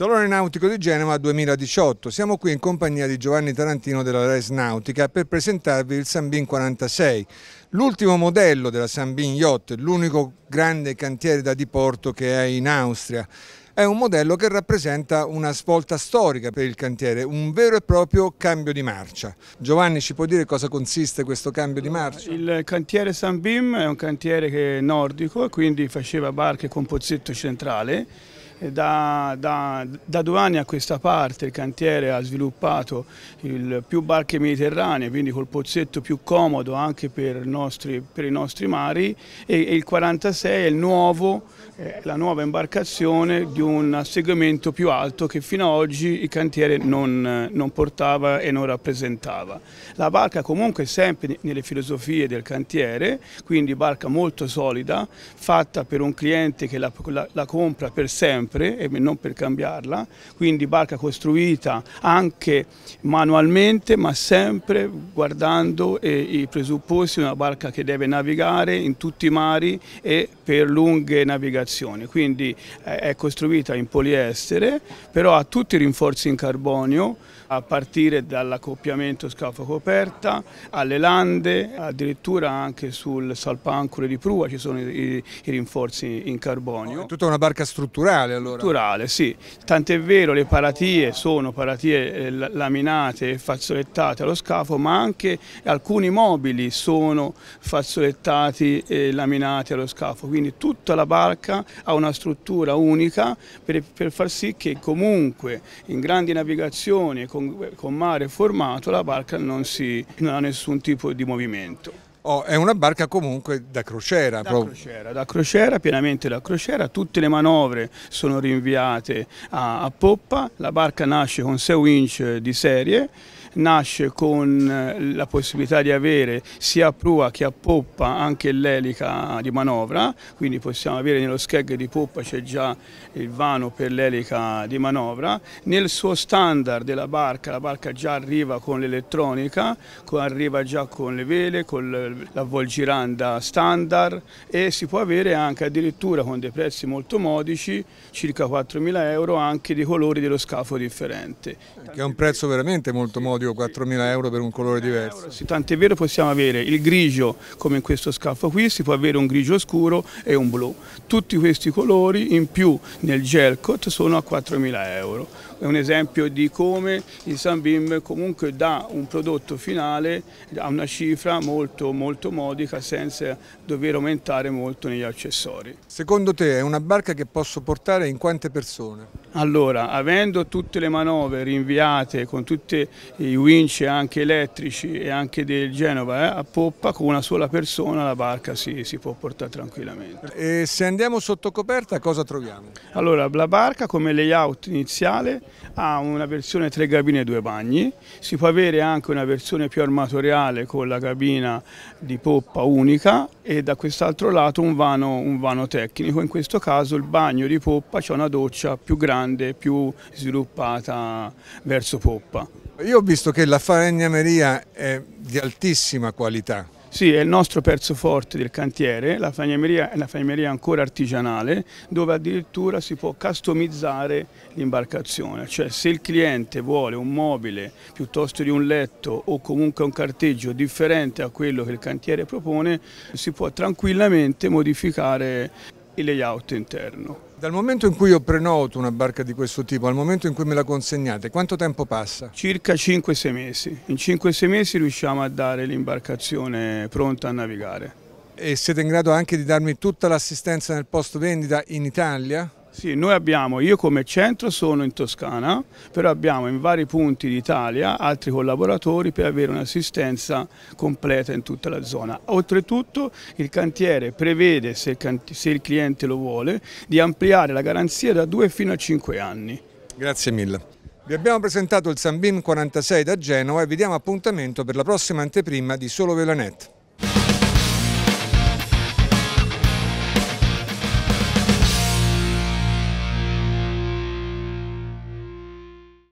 Salone Nautico di Genova 2018. Siamo qui in compagnia di Giovanni Tarantino della Res Nautica per presentarvi il Sambin 46, l'ultimo modello della Sambin Yacht, l'unico grande cantiere da diporto che è in Austria. È un modello che rappresenta una svolta storica per il cantiere, un vero e proprio cambio di marcia. Giovanni ci può dire cosa consiste questo cambio di marcia? Il cantiere San è un cantiere che è nordico, quindi faceva barche con pozzetto centrale da, da, da, due anni a questa parte il cantiere ha sviluppato il, più barche mediterranee, quindi col pozzetto più comodo anche per, nostri, per i nostri mari e, e il 46 è il nuovo, eh, la nuova imbarcazione di un segmento più alto che fino ad oggi il cantiere non, non portava e non rappresentava. La barca comunque è sempre nelle filosofie del cantiere, quindi barca molto solida, fatta per un cliente che la, la, la compra per sempre sempre e non per cambiarla, quindi barca costruita anche manualmente ma sempre guardando eh, i presupposti di una barca che deve navigare in tutti i mari e per lunghe navigazioni, quindi eh, è costruita in poliestere però ha tutti i rinforzi in carbonio a partire dall'accoppiamento scafo coperta alle lande, addirittura anche sul salpancore di prua ci sono i, i rinforzi in carbonio. Oh, è tutta una barca strutturale allora? Culturale, sì. Tant'è vero le paratie sono paratie eh, laminate e fazzolettate allo scafo, ma anche alcuni mobili sono fazzolettati e laminati allo scafo. Quindi tutta la barca ha una struttura unica per, per far sì che comunque in grandi navigazioni con, con mare formato la barca non, si, non ha nessun tipo di movimento. Oh, è una barca comunque da crociera. Da crociera, da crociera, pienamente da crociera, tutte le manovre sono rinviate a, a poppa, la barca nasce con 6 winch di serie nasce con eh, la possibilità di avere sia a prua che a poppa anche l'elica di manovra, quindi possiamo avere nello scheg di poppa c'è già il vano per l'elica di manovra, nel suo standard della barca, la barca già arriva con l'elettronica, arriva già con le vele, con l'avvolgiranda standard e si può avere anche addirittura con dei prezzi molto modici, circa 4.000 euro, anche di colori dello scafo differente. Che è un prezzo veramente molto modio proprio 4.000 euro per un colore diverso. Sì, tant'è vero possiamo avere il grigio come in questo scafo qui, si può avere un grigio scuro e un blu. Tutti questi colori in più nel gelcot sono a 4.000 euro. È un esempio di come il Sunbeam comunque dà un prodotto finale a una cifra molto, molto modica senza dover aumentare molto negli accessori. Secondo te è una barca che posso portare in quante persone? Allora, avendo tutte le manovre rinviate con tutti i i winch anche elettrici e anche del Genova eh, a poppa, con una sola persona la barca si, si, può portare tranquillamente. E se andiamo sotto coperta cosa troviamo? Allora la barca come layout iniziale ha una versione tre cabine e due bagni, si può avere anche una versione più armatoriale con la cabina di poppa unica e da quest'altro lato un vano, un vano tecnico, in questo caso il bagno di poppa c'è una doccia più grande, più sviluppata verso poppa. Io ho visto che la falegnameria è di altissima qualità. Sì, è il nostro pezzo forte del cantiere, la falegnameria è una falegnameria ancora artigianale dove addirittura si può customizzare l'imbarcazione, cioè se il cliente vuole un mobile piuttosto di un letto o comunque un carteggio differente a quello che il cantiere propone, si può tranquillamente modificare il layout interno. Dal momento in cui io prenoto una barca di questo tipo al momento in cui me la consegnate, quanto tempo passa? Circa 5-6 mesi. In 5-6 mesi riusciamo a dare l'imbarcazione pronta a navigare. E siete in grado anche di darmi tutta l'assistenza nel post vendita in Italia? Sì, noi abbiamo, io come centro sono in Toscana, però abbiamo in vari punti d'Italia altri collaboratori per avere un'assistenza completa in tutta la zona. Oltretutto il cantiere prevede, se il, se il cliente lo vuole, di ampliare la garanzia da 2 fino a 5 anni. Grazie mille. Vi abbiamo presentato il San 46 da Genova e vi diamo appuntamento per la prossima anteprima di Solo Velanet.